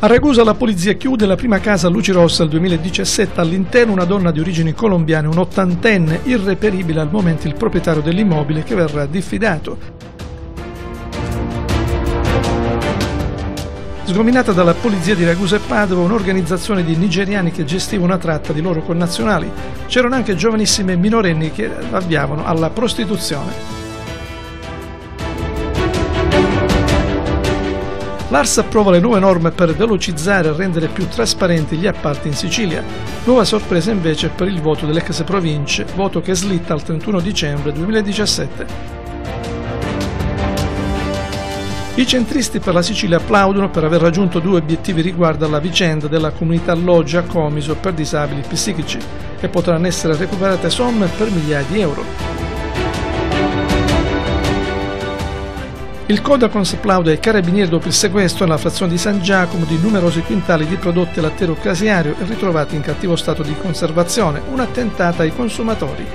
A Ragusa la polizia chiude la prima casa a luci rosse al 2017, all'interno una donna di origini colombiane, un'ottantenne, irreperibile al momento il proprietario dell'immobile che verrà diffidato. Sgominata dalla polizia di Ragusa e Padova, un'organizzazione di nigeriani che gestiva una tratta di loro connazionali. C'erano anche giovanissime minorenni che avviavano alla prostituzione. L'ARS approva le nuove norme per velocizzare e rendere più trasparenti gli appalti in Sicilia. Nuova sorpresa invece per il voto dell'ex province, voto che slitta al 31 dicembre 2017. I centristi per la Sicilia applaudono per aver raggiunto due obiettivi riguardo alla vicenda della comunità alloggia Comiso per disabili psichici e potranno essere recuperate somme per migliaia di euro. Il Codacons plaude ai carabinieri dopo il sequestro nella frazione di San Giacomo di numerosi quintali di prodotti lattiero-casiario ritrovati in cattivo stato di conservazione, un'attentata ai consumatori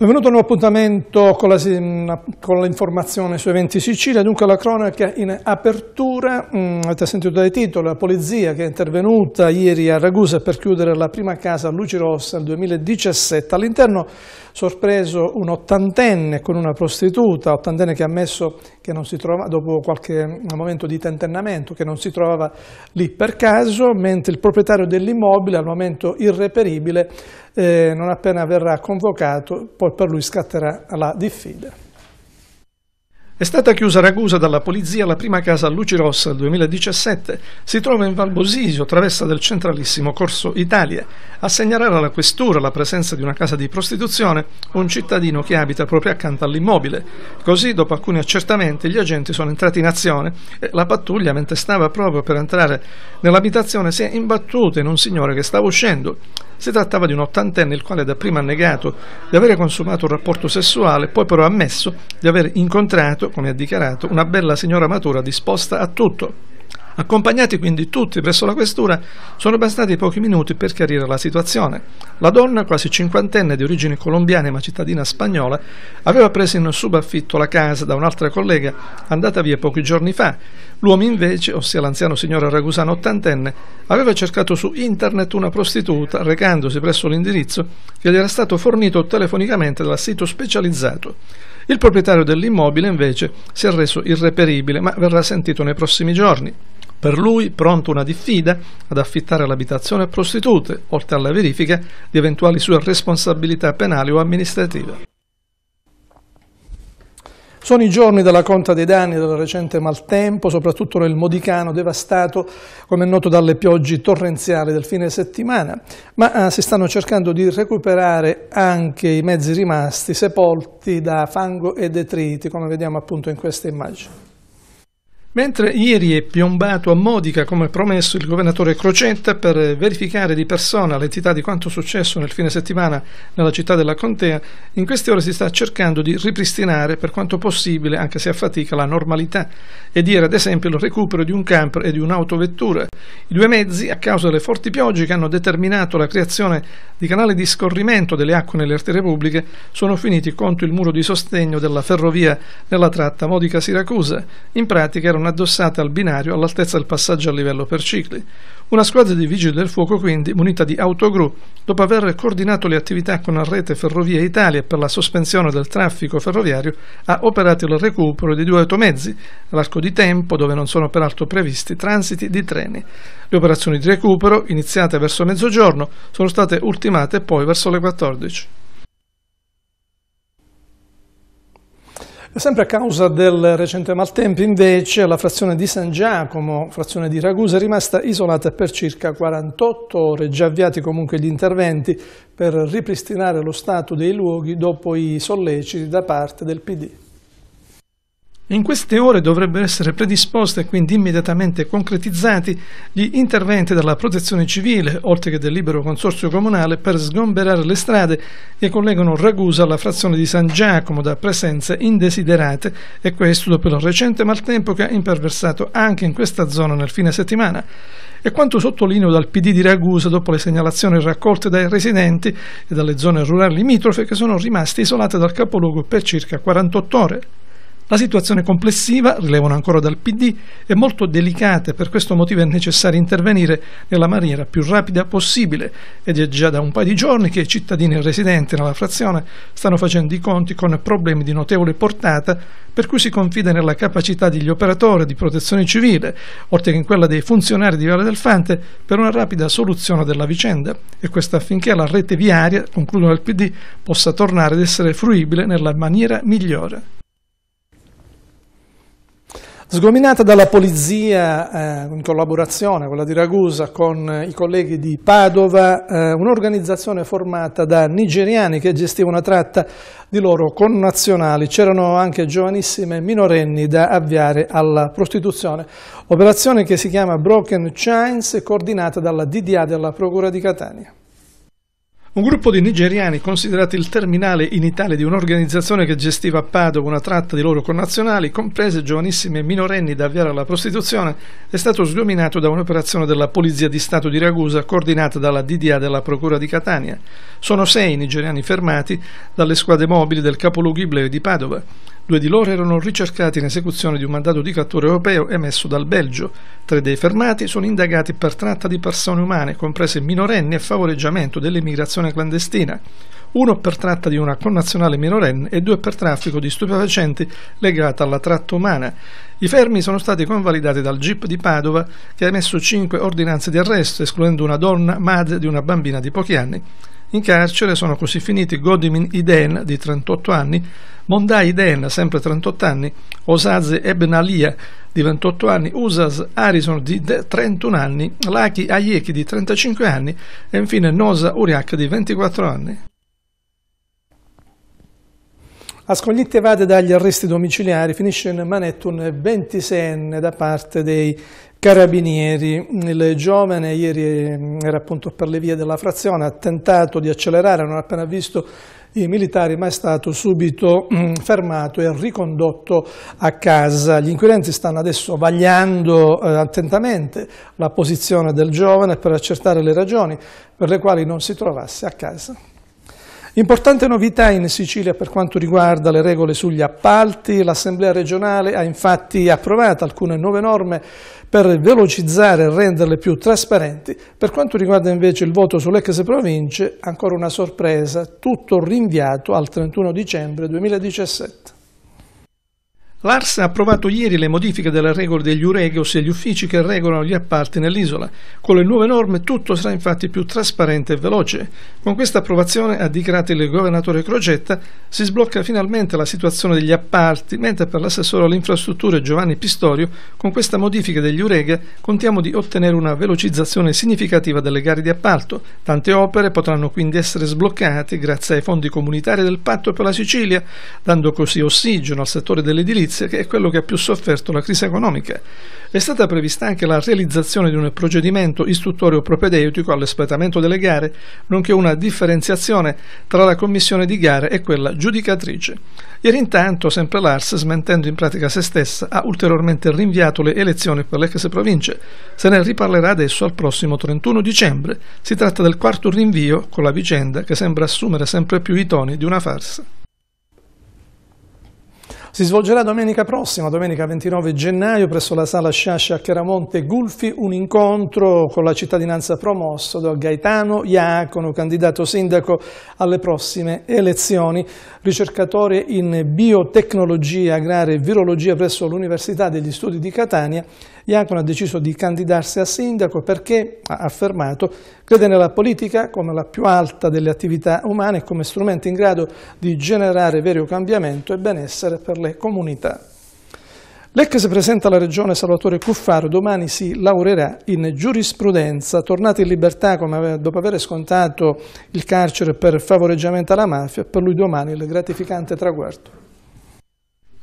Benvenuto a un nuovo appuntamento con, mm, l'informazione su eventi Sicilia, dunque la cronaca in apertura, mh, mm, avete sentito dai titoli, la polizia che è intervenuta ieri a Ragusa per chiudere la prima casa a luci rosse nel 2017, all'interno sorpreso un ottantenne con una prostituta, ottantenne che ha ammesso che non si trova, dopo qualche mm, momento di tentennamento, che non si trovava lì per caso, mentre il proprietario dell'immobile al momento irreperibile, eh, non appena verrà convocato, poi per lui scatterà la diffida. È stata chiusa Ragusa dalla polizia la prima casa a luci rosse del 2017. Si trova in Valbosisio, traversa del centralissimo Corso Italia. A segnalare alla questura la presenza di una casa di prostituzione un cittadino che abita proprio accanto all'immobile. Così, dopo alcuni accertamenti, gli agenti sono entrati in azione e la pattuglia, mentre stava proprio per entrare nell'abitazione, si è imbattuta in un signore che stava uscendo. Si trattava di un ottantenne il quale dapprima ha negato di avere consumato un rapporto sessuale, poi però ha ammesso di aver incontrato, come ha dichiarato, una bella signora matura disposta a tutto. Accompagnati quindi tutti presso la questura, sono bastati pochi minuti per chiarire la situazione. La donna, quasi cinquantenne di origini colombiane ma cittadina spagnola, aveva preso in subaffitto la casa da un'altra collega andata via pochi giorni fa. L'uomo invece, ossia l'anziano signore ragusano ottantenne, aveva cercato su internet una prostituta recandosi presso l'indirizzo che gli era stato fornito telefonicamente dal sito specializzato. Il proprietario dell'immobile invece si è reso irreperibile ma verrà sentito nei prossimi giorni. Per lui pronto una diffida ad affittare l'abitazione a prostitute, oltre alla verifica di eventuali sue responsabilità penali o amministrative. Sono i giorni della conta dei danni del recente maltempo, soprattutto nel Modicano, devastato, come è noto, dalle piogge torrenziali del fine settimana, ma eh, si stanno cercando di recuperare anche i mezzi rimasti sepolti da fango e detriti, come vediamo appunto in questa immagine. Mentre ieri è piombato a Modica come promesso il governatore Crocetta per verificare di persona l'entità di quanto successo nel fine settimana nella città della Contea, in queste ore si sta cercando di ripristinare per quanto possibile, anche se a fatica, la normalità e dire ad esempio il recupero di un camper e di un'autovettura. I due mezzi, a causa delle forti piogge che hanno determinato la creazione di canali di scorrimento delle acque nelle arterie pubbliche, sono finiti contro il muro di sostegno della ferrovia nella tratta Modica-Siracusa. In pratica erano furono addossate al binario all'altezza del passaggio a livello per cicli. Una squadra di vigili del fuoco quindi, munita di autogru, dopo aver coordinato le attività con la rete Ferrovie Italia per la sospensione del traffico ferroviario, ha operato il recupero di due automezzi, all'arco di tempo dove non sono peraltro previsti transiti di treni. Le operazioni di recupero, iniziate verso mezzogiorno, sono state ultimate poi verso le 14. Sempre a causa del recente maltempo, invece, la frazione di San Giacomo, frazione di Ragusa, è rimasta isolata per circa 48 ore, già avviati comunque gli interventi per ripristinare lo stato dei luoghi dopo i solleciti da parte del PD. In queste ore dovrebbero essere predisposti e quindi immediatamente concretizzati gli interventi della protezione civile, oltre che del libero consorzio comunale, per sgomberare le strade che collegano Ragusa alla frazione di San Giacomo da presenze indesiderate e questo dopo il recente maltempo che ha imperversato anche in questa zona nel fine settimana. E quanto sottolineo dal PD di Ragusa dopo le segnalazioni raccolte dai residenti e dalle zone rurali limitrofe che sono rimaste isolate dal capoluogo per circa 48 ore. La situazione complessiva, rilevano ancora dal PD, è molto delicata e per questo motivo è necessario intervenire nella maniera più rapida possibile ed è già da un paio di giorni che i cittadini residenti nella frazione stanno facendo i conti con problemi di notevole portata per cui si confida nella capacità degli operatori di protezione civile, oltre che in quella dei funzionari di Viale del Fante, per una rapida soluzione della vicenda e questo affinché la rete viaria, concludono il PD, possa tornare ad essere fruibile nella maniera migliore sgominata dalla polizia eh, in collaborazione, quella di Ragusa, con i colleghi di Padova, eh, un'organizzazione formata da nigeriani che gestiva una tratta di loro connazionali. C'erano anche giovanissime minorenni da avviare alla prostituzione. Operazione che si chiama Broken Chains, coordinata dalla DDA della Procura di Catania. Un gruppo di nigeriani, considerati il terminale in Italia di un'organizzazione che gestiva a Padova una tratta di loro connazionali, comprese giovanissime minorenni da avviare alla prostituzione, è stato sgominato da un'operazione della Polizia di Stato di Ragusa coordinata dalla DDA della Procura di Catania. Sono sei i nigeriani fermati dalle squadre mobili del capoluogo Ibleo di Padova. Due di loro erano ricercati in esecuzione di un mandato di cattura europeo emesso dal Belgio. Tre dei fermati sono indagati per tratta di persone umane, comprese minorenni e favoreggiamento dell'immigrazione clandestina. Uno per tratta di una connazionale minorenne e due per traffico di stupefacenti legata alla tratta umana. I fermi sono stati convalidati dal GIP di Padova, che ha emesso cinque ordinanze di arresto, escludendo una donna, madre di una bambina di pochi anni. In carcere sono così finiti Godimin Iden, di 38 anni, Mondai Iden, sempre 38 anni, Osaz Ebn Alia, di 28 anni, Usas Harrison, di 31 anni, Laki Ayeki, di 35 anni e infine Nosa Uriak, di 24 anni. A Ascogliette evade dagli arresti domiciliari, finisce in manetto un 26enne da parte dei carabinieri. Il giovane ieri mm, era appunto per le vie della frazione, ha tentato di accelerare, non ha appena visto i militari, ma è stato subito mm, fermato e ricondotto a casa. Gli inquirenti stanno adesso vagliando eh, attentamente la posizione del giovane per accertare le ragioni per le quali non si trovasse a casa. Importante novità in Sicilia per quanto riguarda le regole sugli appalti, l'Assemblea regionale ha infatti approvato alcune nuove norme per velocizzare e renderle più trasparenti. Per quanto riguarda invece il voto sull'ex province, ancora una sorpresa, tutto rinviato al 31 dicembre 2017. L'ARS ha approvato ieri le modifiche delle regole degli UREG, ossia gli uffici che regolano gli appalti nell'isola. Con le nuove norme tutto sarà infatti più trasparente e veloce. Con questa approvazione, ha dichiarato il governatore Crocetta, si sblocca finalmente la situazione degli appalti, mentre per l'assessore alle infrastrutture Giovanni Pistorio, con questa modifica degli ureghe, contiamo di ottenere una velocizzazione significativa delle gare di appalto. Tante opere potranno quindi essere sbloccate grazie ai fondi comunitari del Patto per la Sicilia, dando così ossigeno al settore dell'edilizia Svezia, che è quello che ha più sofferto la crisi economica. È stata prevista anche la realizzazione di un procedimento istruttorio propedeutico all'espletamento delle gare, nonché una differenziazione tra la commissione di gare e quella giudicatrice. Ieri intanto, sempre l'ARS, smentendo in pratica se stessa, ha ulteriormente rinviato le elezioni per le ex province. Se ne riparlerà adesso al prossimo 31 dicembre. Si tratta del quarto rinvio con la vicenda che sembra assumere sempre più i toni di una farsa. Si svolgerà domenica prossima, domenica 29 gennaio, presso la sala Sciascia a Chiaramonte Gulfi, un incontro con la cittadinanza promosso da Gaetano Iacono, candidato sindaco alle prossime elezioni, ricercatore in biotecnologia agraria e virologia presso l'Università degli Studi di Catania Iacona ha deciso di candidarsi a sindaco perché, ha affermato, crede nella politica come la più alta delle attività umane e come strumento in grado di generare vero cambiamento e benessere per le comunità. L'ex si presenta alla Regione Salvatore Cuffaro, domani si laureerà in giurisprudenza, tornato in libertà come, dopo aver scontato il carcere per favoreggiamento alla mafia, per lui domani il gratificante traguardo.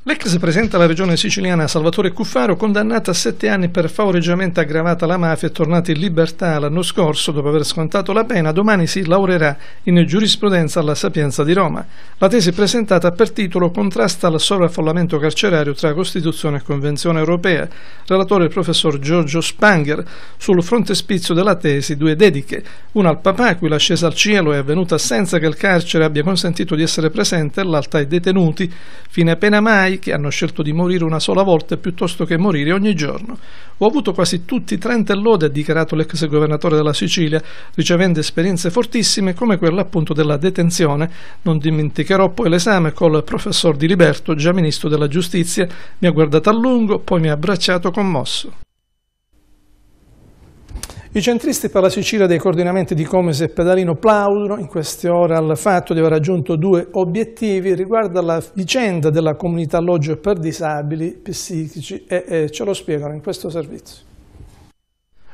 L'ex presidente della regione siciliana Salvatore Cuffaro, condannato a sette anni per favoreggiamento aggravata alla mafia e tornato in libertà l'anno scorso dopo aver scontato la pena, domani si laurerà in giurisprudenza alla Sapienza di Roma. La tesi presentata per titolo Contrasta al sovraffollamento carcerario tra Costituzione e Convenzione europea. Relatore il professor Giorgio Spanger. Sul frontespizio della tesi due dediche, una al papà cui l'ascesa al cielo è avvenuta senza che il carcere abbia consentito di essere presente, l'altra ai detenuti, fine pena mai che hanno scelto di morire una sola volta piuttosto che morire ogni giorno. Ho avuto quasi tutti i 30 lode, ha dichiarato l'ex governatore della Sicilia, ricevendo esperienze fortissime come quella appunto della detenzione. Non dimenticherò poi l'esame col professor Di Liberto, già ministro della giustizia, mi ha guardato a lungo, poi mi ha abbracciato commosso. I centristi per la Sicilia dei coordinamenti di Comes e Pedalino plaudono in queste ore al fatto di aver raggiunto due obiettivi riguardo alla vicenda della comunità alloggio per disabili psichici e, e ce lo spiegano in questo servizio.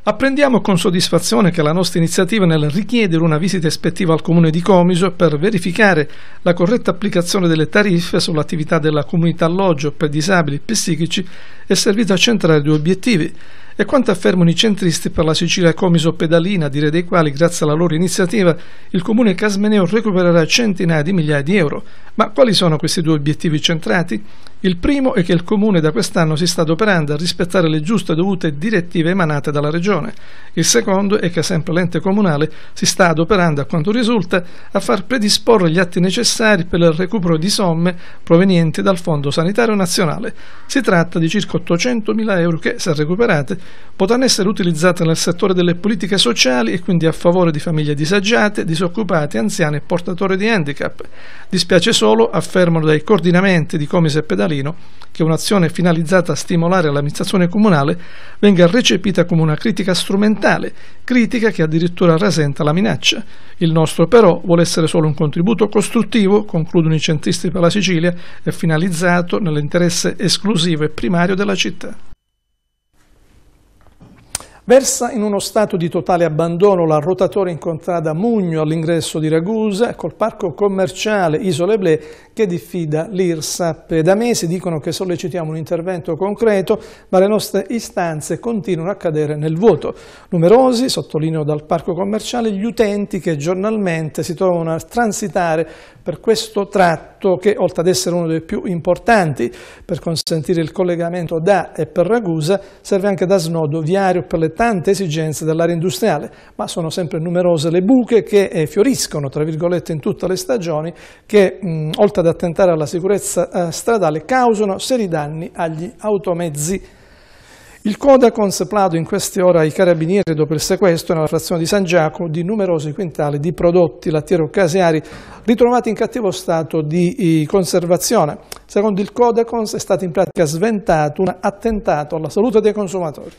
Apprendiamo con soddisfazione che la nostra iniziativa nel richiedere una visita ispettiva al comune di Comiso per verificare la corretta applicazione delle tariffe sull'attività della comunità alloggio per disabili psichici è servita a centrare due obiettivi è quanto affermano i centristi per la Sicilia Comiso Pedalina, a dire dei quali, grazie alla loro iniziativa, il comune casmeneo recupererà centinaia di migliaia di euro. Ma quali sono questi due obiettivi centrati? Il primo è che il Comune da quest'anno si sta adoperando a rispettare le giuste e dovute direttive emanate dalla Regione. Il secondo è che sempre l'ente comunale si sta adoperando, a quanto risulta, a far predisporre gli atti necessari per il recupero di somme provenienti dal Fondo Sanitario Nazionale. Si tratta di circa 800.000 euro che, se recuperate, potranno essere utilizzate nel settore delle politiche sociali e quindi a favore di famiglie disagiate, disoccupate, anziane e portatori di handicap. Dispiace solo, affermano dai coordinamenti di Comise e Pedali Marino che un'azione finalizzata a stimolare l'amministrazione comunale venga recepita come una critica strumentale, critica che addirittura rasenta la minaccia. Il nostro però vuole essere solo un contributo costruttivo, concludono i centristi per la Sicilia, e finalizzato nell'interesse esclusivo e primario della città. Versa in uno stato di totale abbandono la rotatoria incontrata a Mugno all'ingresso di Ragusa col parco commerciale Isole Ble che diffida l'IRSAP. Da mesi dicono che sollecitiamo un intervento concreto, ma le nostre istanze continuano a cadere nel vuoto. Numerosi, sottolineo dal parco commerciale, gli utenti che giornalmente si trovano a transitare per questo tratto che, oltre ad essere uno dei più importanti per consentire il collegamento da e per Ragusa, serve anche da snodo viario per le tante esigenze dell'area industriale, ma sono sempre numerose le buche che eh, fioriscono, tra virgolette, in tutte le stagioni, che mh, oltre ad attentare alla sicurezza eh, stradale causano seri danni agli automezzi. Il code ha contemplato in queste ore ai carabinieri dopo il sequestro nella frazione di San Giacomo di numerosi quintali di prodotti lattiero-caseari ritrovati in cattivo stato di conservazione. Secondo il Codacons è stato in pratica sventato un attentato alla salute dei consumatori.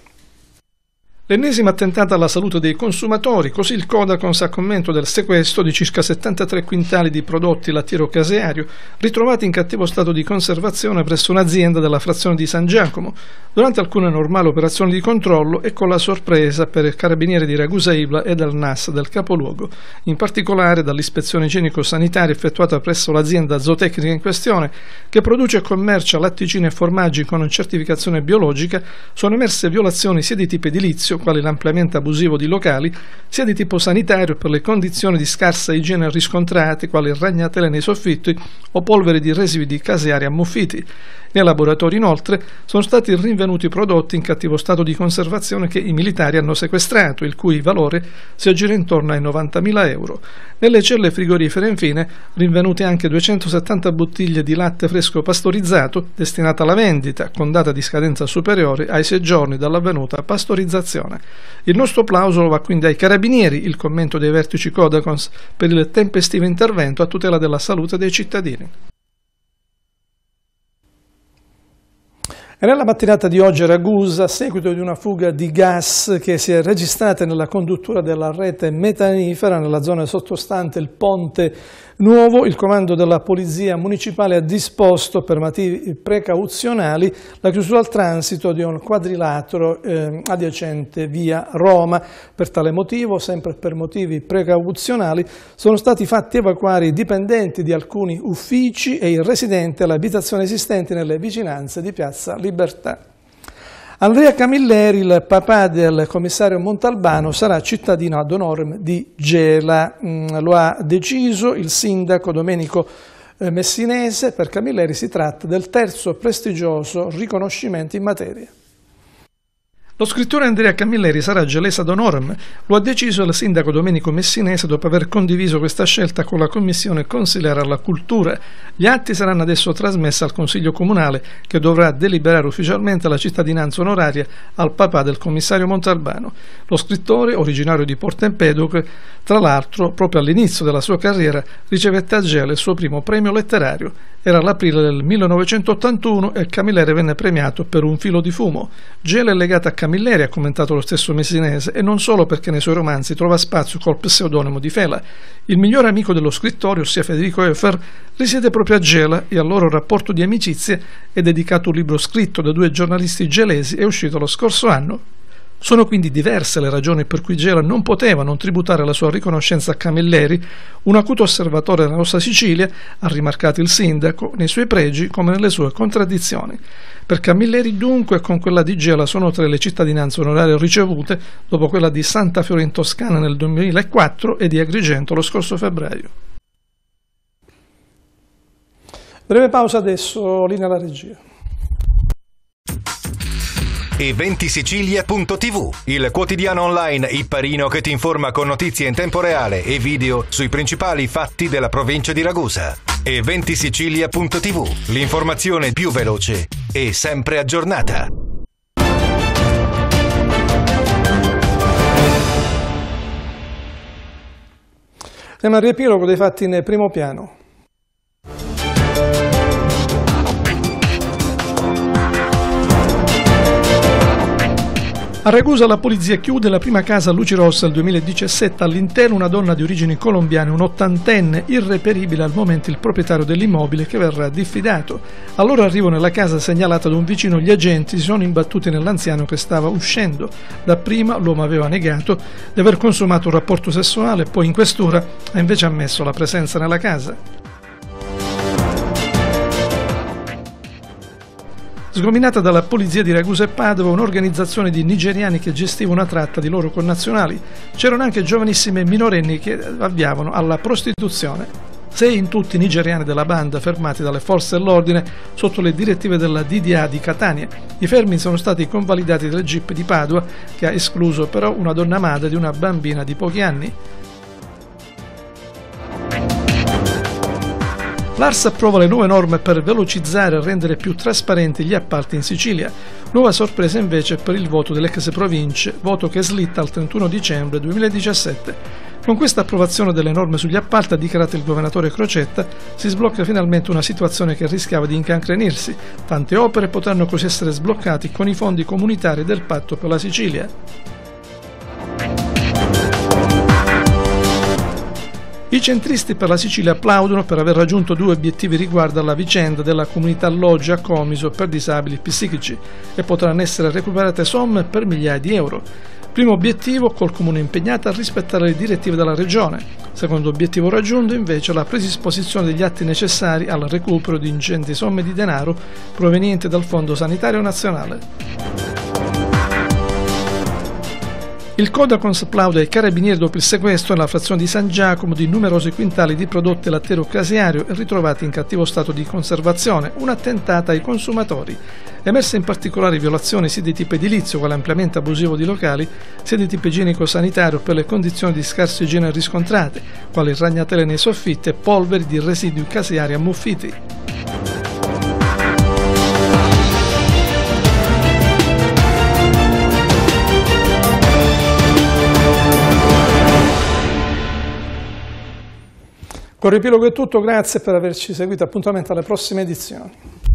L'ennesima attentata alla salute dei consumatori, così il Codacons a commento del sequestro di circa 73 quintali di prodotti lattiero-caseario ritrovati in cattivo stato di conservazione presso un'azienda della frazione di San Giacomo durante alcune normali operazioni di controllo e con la sorpresa per il carabiniere di Ragusa Ibla e dal NAS del capoluogo, in particolare dall'ispezione igienico-sanitaria effettuata presso l'azienda zootecnica in questione che produce e commercia latticini e formaggi con certificazione biologica, sono emerse violazioni sia di tipo edilizio servizio, quali l'ampliamento abusivo di locali, sia di tipo sanitario per le condizioni di scarsa igiene riscontrate, quali ragnatele nei soffitti o polvere di residui di caseari ammuffiti. Nei laboratori, inoltre, sono stati rinvenuti prodotti in cattivo stato di conservazione che i militari hanno sequestrato, il cui valore si aggira intorno ai 90.000 euro. Nelle celle frigorifere, infine, rinvenute anche 270 bottiglie di latte fresco pastorizzato destinata alla vendita, con data di scadenza superiore ai sei giorni dall'avvenuta pastorizzazione. Il nostro plauso va quindi ai carabinieri, il commento dei vertici Codacons, per il tempestivo intervento a tutela della salute dei cittadini. Nella mattinata di oggi a Ragusa, a seguito di una fuga di gas che si è registrata nella conduttura della rete metanifera nella zona sottostante il ponte nuovo, il comando della Polizia Municipale ha disposto per motivi precauzionali la chiusura al transito di un quadrilatero eh, adiacente via Roma. Per tale motivo, sempre per motivi precauzionali, sono stati fatti evacuare i dipendenti di alcuni uffici e il residente all'abitazione esistente nelle vicinanze di Piazza Libertà. Andrea Camilleri, il papà del commissario Montalbano, sarà cittadino ad honorem di Gela. Mm, lo ha deciso il sindaco Domenico eh, Messinese. Per Camilleri si tratta del terzo prestigioso riconoscimento in materia. Lo scrittore Andrea Camilleri sarà gelesa d'onorem, lo ha deciso il sindaco Domenico Messinese dopo aver condiviso questa scelta con la commissione consigliera alla cultura. Gli atti saranno adesso trasmessi al Consiglio Comunale che dovrà deliberare ufficialmente la cittadinanza onoraria al papà del commissario Montalbano. Lo scrittore, originario di Empedocle, tra l'altro proprio all'inizio della sua carriera ricevette a Gela il suo primo premio letterario. Era l'aprile del 1981 e Camilleri venne premiato per Un filo di fumo. Gela è legata a Camilleri Camilleri, ha commentato lo stesso messinese, e non solo perché nei suoi romanzi trova spazio col pseudonimo di Fela. Il migliore amico dello scrittore, ossia Federico Effer, risiede proprio a Gela e al loro rapporto di amicizia è dedicato un libro scritto da due giornalisti gelesi e uscito lo scorso anno, sono quindi diverse le ragioni per cui Gela non poteva non tributare la sua riconoscenza a Camilleri, un acuto osservatore della nostra Sicilia, ha rimarcato il sindaco, nei suoi pregi come nelle sue contraddizioni. Per Camilleri dunque con quella di Gela sono tre le cittadinanze onorarie ricevute dopo quella di Santa Fiore in Toscana nel 2004 e di Agrigento lo scorso febbraio. Breve pausa adesso, linea alla regia e ventisicilia.tv, il quotidiano online ipparino che ti informa con notizie in tempo reale e video sui principali fatti della provincia di Ragusa. E ventisicilia.tv, l'informazione più veloce e sempre aggiornata. Siamo al riepilogo dei fatti nel primo piano. A Ragusa la polizia chiude la prima casa a luci Rossa al 2017. All'interno una donna di origini colombiane, un'ottantenne, irreperibile al momento il proprietario dell'immobile che verrà diffidato. Allora arrivo nella casa segnalata da un vicino, gli agenti si sono imbattuti nell'anziano che stava uscendo. Dapprima l'uomo aveva negato di aver consumato un rapporto sessuale, poi in quest'ora ha invece ammesso la presenza nella casa. sgominata dalla polizia di Ragusa e Padova un'organizzazione di nigeriani che gestiva una tratta di loro connazionali. C'erano anche giovanissime minorenni che avviavano alla prostituzione. Sei in tutti i nigeriani della banda fermati dalle forze dell'ordine sotto le direttive della DDA di Catania. I fermi sono stati convalidati dal GIP di Padua, che ha escluso però una donna madre di una bambina di pochi anni. L'ARS approva le nuove norme per velocizzare e rendere più trasparenti gli appalti in Sicilia. Nuova sorpresa invece per il voto dell'ex province, voto che slitta al 31 dicembre 2017. Con questa approvazione delle norme sugli appalti, ha dichiarato il governatore Crocetta, si sblocca finalmente una situazione che rischiava di incancrenirsi. Tante opere potranno così essere sbloccate con i fondi comunitari del Patto per la Sicilia. I centristi per la Sicilia applaudono per aver raggiunto due obiettivi riguardo alla vicenda della comunità alloggi a Comiso per disabili psichici e potranno essere recuperate somme per migliaia di euro. Primo obiettivo, col Comune impegnato a rispettare le direttive della Regione. Secondo obiettivo raggiunto, invece, la predisposizione degli atti necessari al recupero di ingenti somme di denaro provenienti dal Fondo Sanitario Nazionale. Il Codacons plaude ai carabinieri dopo il sequestro nella frazione di San Giacomo di numerosi quintali di prodotti latterocrasiario ritrovati in cattivo stato di conservazione, un'attentata ai consumatori. Emerse in particolare violazioni sia di tipo edilizio, quale ampliamento abusivo di locali, sia di tipo igienico-sanitario per le condizioni di scarsa igiene riscontrate, quali ragnatele nei soffitti e polveri di residui caseari ammuffiti. Con riepilogo è tutto, grazie per averci seguito, appuntamento alle prossime edizioni.